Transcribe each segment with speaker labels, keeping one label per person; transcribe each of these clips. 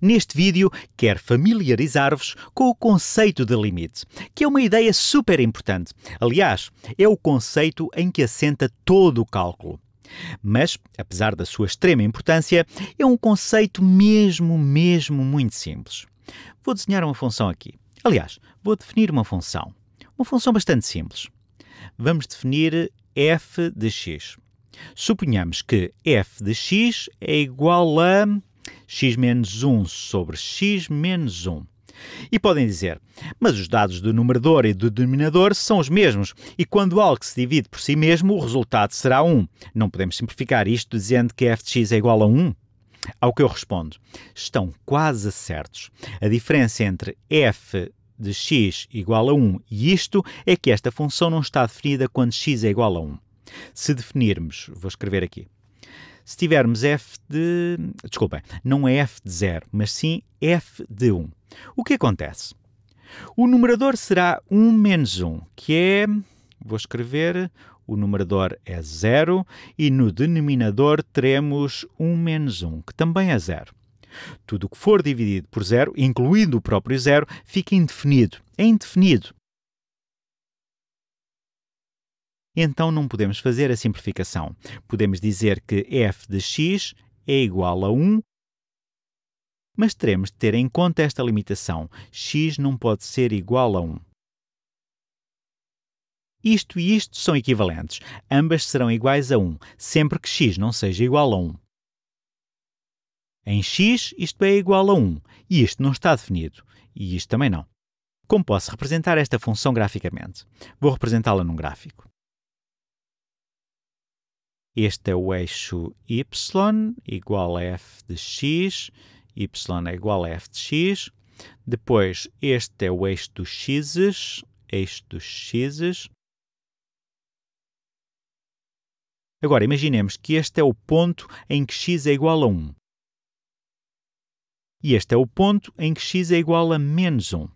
Speaker 1: Neste vídeo, quero familiarizar-vos com o conceito de limite, que é uma ideia super importante. Aliás, é o conceito em que assenta todo o cálculo. Mas, apesar da sua extrema importância, é um conceito mesmo, mesmo muito simples. Vou desenhar uma função aqui. Aliás, vou definir uma função. Uma função bastante simples. Vamos definir f de x. Suponhamos que f de x é igual a x menos 1 sobre x menos 1. E podem dizer, mas os dados do numerador e do denominador são os mesmos, e quando algo se divide por si mesmo, o resultado será 1. Não podemos simplificar isto dizendo que f de x é igual a 1? Ao que eu respondo, estão quase certos. A diferença entre f de x igual a 1 e isto é que esta função não está definida quando x é igual a 1. Se definirmos, vou escrever aqui, se tivermos f de. Desculpem, não é f de 0, mas sim f de 1. O que acontece? O numerador será 1 menos 1, que é. Vou escrever. O numerador é 0 e no denominador teremos 1 menos 1, que também é 0. Tudo o que for dividido por zero, incluindo o próprio zero, fica indefinido. É indefinido. então não podemos fazer a simplificação. Podemos dizer que f de x é igual a 1, mas teremos de ter em conta esta limitação. x não pode ser igual a 1. Isto e isto são equivalentes. Ambas serão iguais a 1, sempre que x não seja igual a 1. Em x, isto é igual a 1, e isto não está definido, e isto também não. Como posso representar esta função graficamente? Vou representá-la num gráfico. Este é o eixo y igual a f de x, y é igual a f de x. Depois, este é o eixo dos x's, eixo dos x's. Agora, imaginemos que este é o ponto em que x é igual a 1. E este é o ponto em que x é igual a menos 1.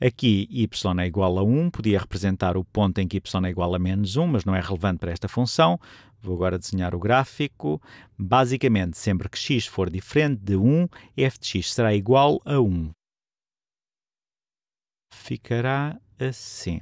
Speaker 1: Aqui y é igual a 1, podia representar o ponto em que y é igual a menos 1, mas não é relevante para esta função. Vou agora desenhar o gráfico. Basicamente, sempre que x for diferente de 1, f de x será igual a 1. Ficará assim.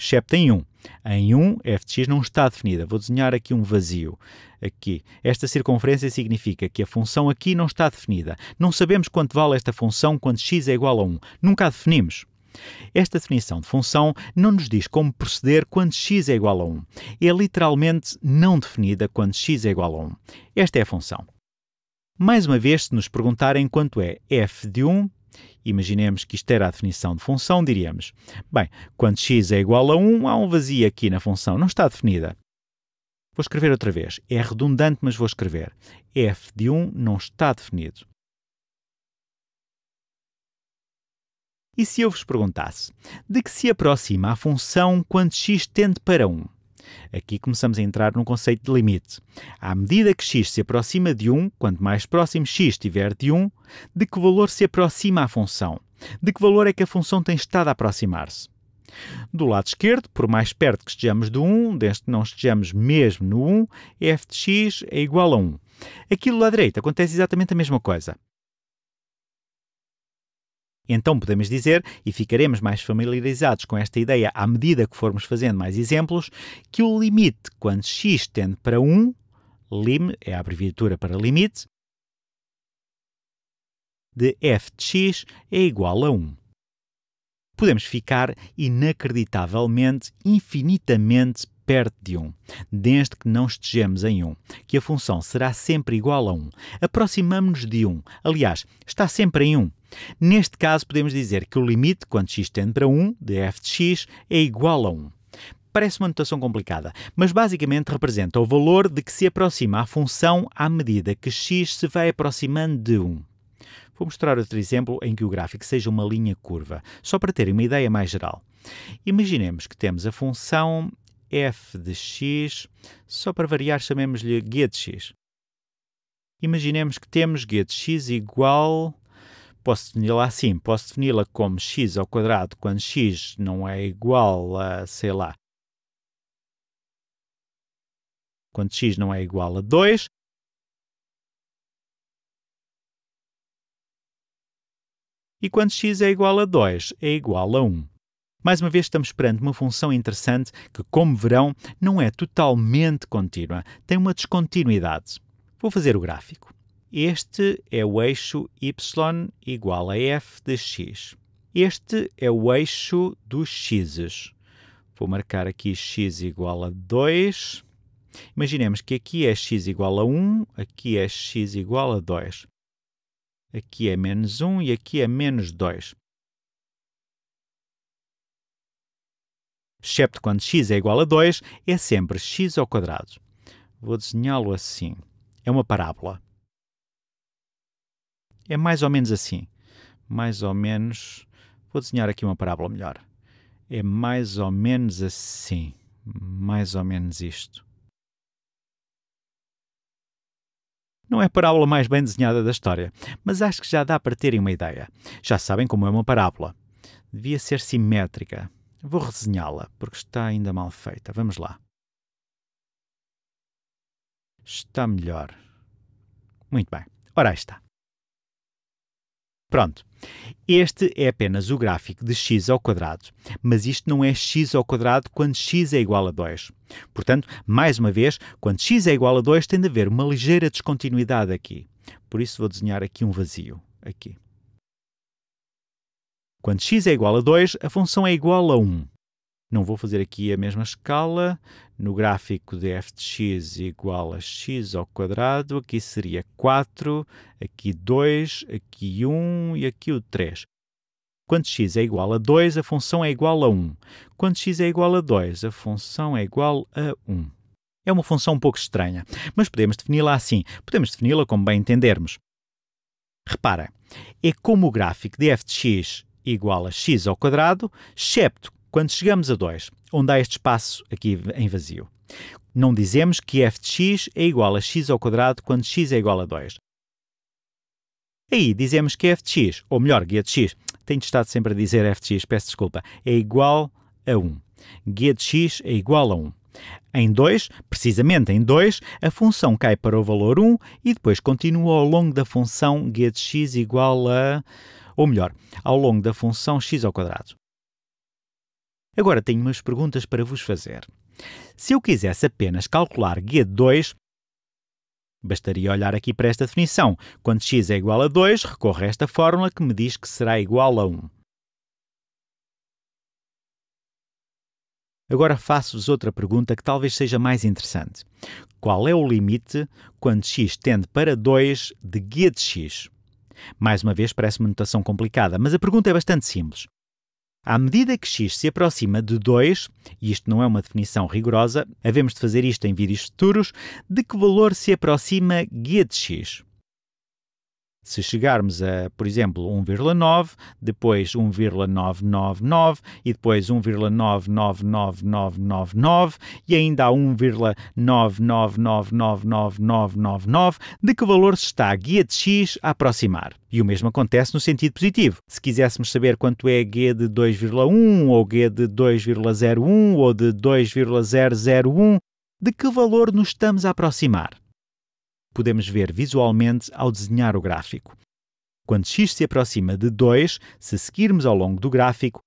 Speaker 1: Excepto em 1. Em 1, f de x não está definida. Vou desenhar aqui um vazio. Aqui. Esta circunferência significa que a função aqui não está definida. Não sabemos quanto vale esta função quando x é igual a 1. Nunca a definimos. Esta definição de função não nos diz como proceder quando x é igual a 1. É literalmente não definida quando x é igual a 1. Esta é a função. Mais uma vez, se nos perguntarem quanto é f de 1, imaginemos que isto era a definição de função, diríamos: bem, quando x é igual a 1, há um vazio aqui na função, não está definida. Vou escrever outra vez. É redundante, mas vou escrever. f de 1 não está definido. E se eu vos perguntasse de que se aproxima a função quando x tende para 1? Aqui começamos a entrar num conceito de limite. À medida que x se aproxima de 1, quanto mais próximo x estiver de 1, de que valor se aproxima a função? De que valor é que a função tem estado a aproximar-se? Do lado esquerdo, por mais perto que estejamos do 1, desde que não estejamos mesmo no 1, f de x é igual a 1. Aqui do lado direito acontece exatamente a mesma coisa. Então podemos dizer, e ficaremos mais familiarizados com esta ideia à medida que formos fazendo mais exemplos, que o limite quando x tende para 1, lim é a abreviatura para limite, de f de x é igual a 1 podemos ficar inacreditavelmente, infinitamente perto de 1, um, desde que não estejamos em 1, um, que a função será sempre igual a 1. Um. Aproximamos-nos de 1, aliás, está sempre em 1. Neste caso, podemos dizer que o limite, quando x tende para 1, de f de x, é igual a 1 parece uma notação complicada, mas basicamente representa o valor de que se aproxima a função à medida que x se vai aproximando de 1. Vou mostrar outro exemplo em que o gráfico seja uma linha curva, só para terem uma ideia mais geral. Imaginemos que temos a função f de x, só para variar chamemos-lhe g de x. Imaginemos que temos g de x igual, posso defini-la assim, posso defini-la como x ao quadrado quando x não é igual a, sei lá, quando x não é igual a 2, e quando x é igual a 2 é igual a 1. Mais uma vez, estamos perante uma função interessante que, como verão, não é totalmente contínua, tem uma descontinuidade. Vou fazer o gráfico. Este é o eixo y igual a f de x. Este é o eixo dos x's. Vou marcar aqui x igual a 2. Imaginemos que aqui é x igual a 1, aqui é x igual a 2. Aqui é menos 1 e aqui é menos 2. excepto quando x é igual a 2, é sempre x ao quadrado. Vou desenhá-lo assim. É uma parábola. É mais ou menos assim. Mais ou menos... Vou desenhar aqui uma parábola melhor. É mais ou menos assim. Mais ou menos isto. Não é a parábola mais bem desenhada da história, mas acho que já dá para terem uma ideia. Já sabem como é uma parábola. Devia ser simétrica, Vou resenhá-la, porque está ainda mal feita. Vamos lá. Está melhor. Muito bem. Ora, aí está. Pronto. Este é apenas o gráfico de x ao quadrado, mas isto não é x ao quadrado quando x é igual a 2. Portanto, mais uma vez, quando x é igual a 2 tem de haver uma ligeira descontinuidade aqui. Por isso vou desenhar aqui um vazio, aqui. Quando x é igual a 2, a função é igual a 1. Não vou fazer aqui a mesma escala. No gráfico de f de x igual a x ao quadrado, aqui seria 4, aqui 2, aqui 1 e aqui o 3. Quando x é igual a 2, a função é igual a 1. Quando x é igual a 2, a função é igual a 1. É uma função um pouco estranha, mas podemos defini-la assim. Podemos defini-la como bem entendermos. Repara, é como o gráfico de f de x igual a x ao quadrado, excepto quando chegamos a 2, onde há este espaço aqui em vazio. Não dizemos que f de x é igual a x ao quadrado quando x é igual a 2. Aí dizemos que f de x, ou melhor, guia de x, tenho estado sempre a dizer f de x, peço desculpa, é igual a 1. Guia de x é igual a 1. Em 2, precisamente em 2, a função cai para o valor 1 e depois continua ao longo da função guia de x igual a ou melhor, ao longo da função x ao quadrado. Agora tenho umas perguntas para vos fazer. Se eu quisesse apenas calcular g2, bastaria olhar aqui para esta definição. Quando x é igual a 2, recorro a esta fórmula que me diz que será igual a 1. Agora faço-vos outra pergunta que talvez seja mais interessante. Qual é o limite quando x tende para 2 de g de x? Mais uma vez, parece uma notação complicada, mas a pergunta é bastante simples. À medida que x se aproxima de 2, e isto não é uma definição rigorosa, havemos de fazer isto em vídeos futuros, de que valor se aproxima guia de x? Se chegarmos a, por exemplo, 1,9, depois 1,999 e depois 1,999999 e ainda há 1,999999999, de que valor se está a guia de x a aproximar? E o mesmo acontece no sentido positivo. Se quiséssemos saber quanto é g de 2,1 ou g de 2,01 ou de 2,001, de que valor nos estamos a aproximar? podemos ver visualmente ao desenhar o gráfico. Quando x se aproxima de 2, se seguirmos ao longo do gráfico,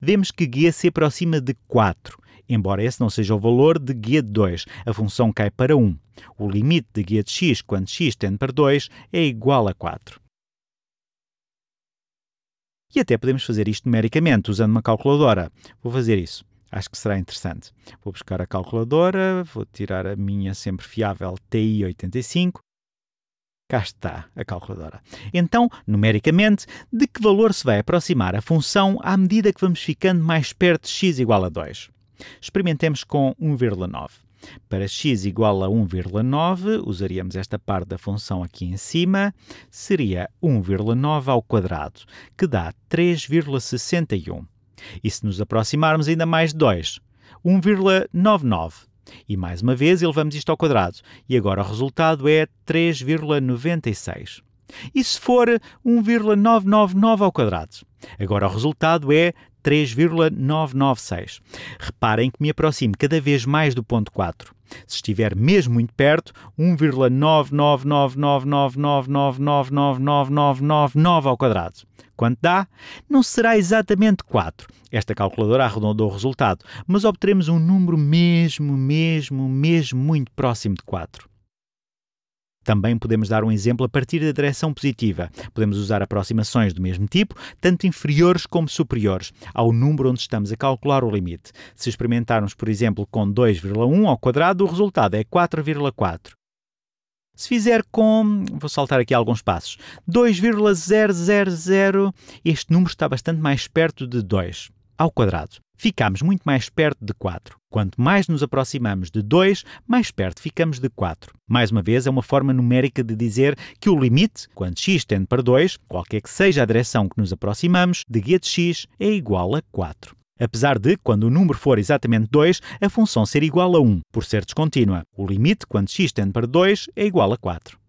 Speaker 1: vemos que g se aproxima de 4, embora esse não seja o valor de g de 2, a função cai para 1. O limite de g de x quando x tende para 2 é igual a 4. E até podemos fazer isto numericamente, usando uma calculadora. Vou fazer isso acho que será interessante. Vou buscar a calculadora, vou tirar a minha sempre fiável TI85. Cá está a calculadora. Então, numericamente, de que valor se vai aproximar a função à medida que vamos ficando mais perto de x igual a 2? Experimentemos com 1,9. Para x igual a 1,9, usaríamos esta parte da função aqui em cima, seria 1,9 ao quadrado, que dá 3,61. E se nos aproximarmos ainda mais de 2, 1,99. E mais uma vez elevamos isto ao quadrado, e agora o resultado é 3,96. E se for 1,999 ao quadrado? Agora o resultado é 3,996. Reparem que me aproximo cada vez mais do ponto 4. Se estiver mesmo muito perto, 1,999999999999 ao quadrado. Quanto dá? Não será exatamente 4. Esta calculadora arredondou o resultado, mas obteremos um número mesmo, mesmo, mesmo muito próximo de 4. Também podemos dar um exemplo a partir da direção positiva. Podemos usar aproximações do mesmo tipo, tanto inferiores como superiores, ao número onde estamos a calcular o limite. Se experimentarmos, por exemplo, com 2,1 ao quadrado, o resultado é 4,4. Se fizer com, vou saltar aqui alguns passos, 2,000, este número está bastante mais perto de 2 ao quadrado ficamos muito mais perto de 4. Quanto mais nos aproximamos de 2, mais perto ficamos de 4. Mais uma vez, é uma forma numérica de dizer que o limite, quando x tende para 2, qualquer que seja a direção que nos aproximamos, de guia de x é igual a 4. Apesar de, quando o número for exatamente 2, a função ser igual a 1, por ser descontínua. O limite, quando x tende para 2, é igual a 4.